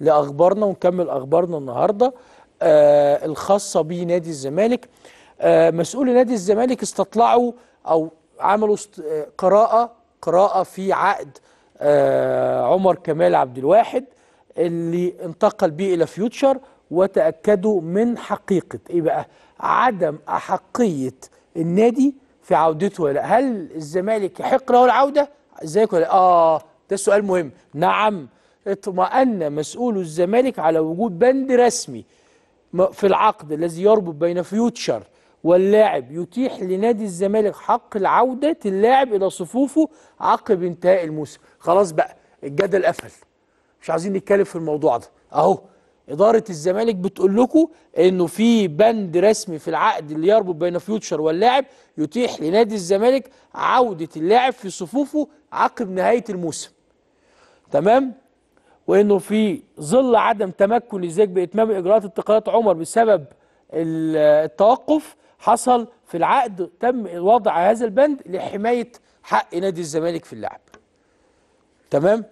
لاخبارنا ونكمل اخبارنا النهارده آه الخاصه بنادي الزمالك آه مسؤول نادي الزمالك استطلعوا او عملوا است... آه قراءه قراءه في عقد آه عمر كمال عبد الواحد اللي انتقل بيه الى فيوتشر وتاكدوا من حقيقه ايه بقى عدم احقيه النادي في عودته ولا هل الزمالك يحق له العوده ازيك ولا اه ده سؤال مهم نعم اطمأن مسؤول الزمالك على وجود بند رسمي في العقد الذي يربط بين فيوتشر واللاعب يتيح لنادي الزمالك حق العودة اللاعب إلى صفوفه عقب انتهاء الموسم خلاص بقى الجدل قفل مش عايزين نتكلم في الموضوع ده أهو إدارة الزمالك بتقول لكم إنه في بند رسمي في العقد اللي يربط بين فيوتشر واللاعب يتيح لنادي الزمالك عودة اللاعب في صفوفه عقب نهاية الموسم تمام وانه في ظل عدم تمكن الزيك باتمام اجراءات اتقالات عمر بسبب التوقف حصل في العقد تم وضع هذا البند لحمايه حق نادي الزمالك في اللعب تمام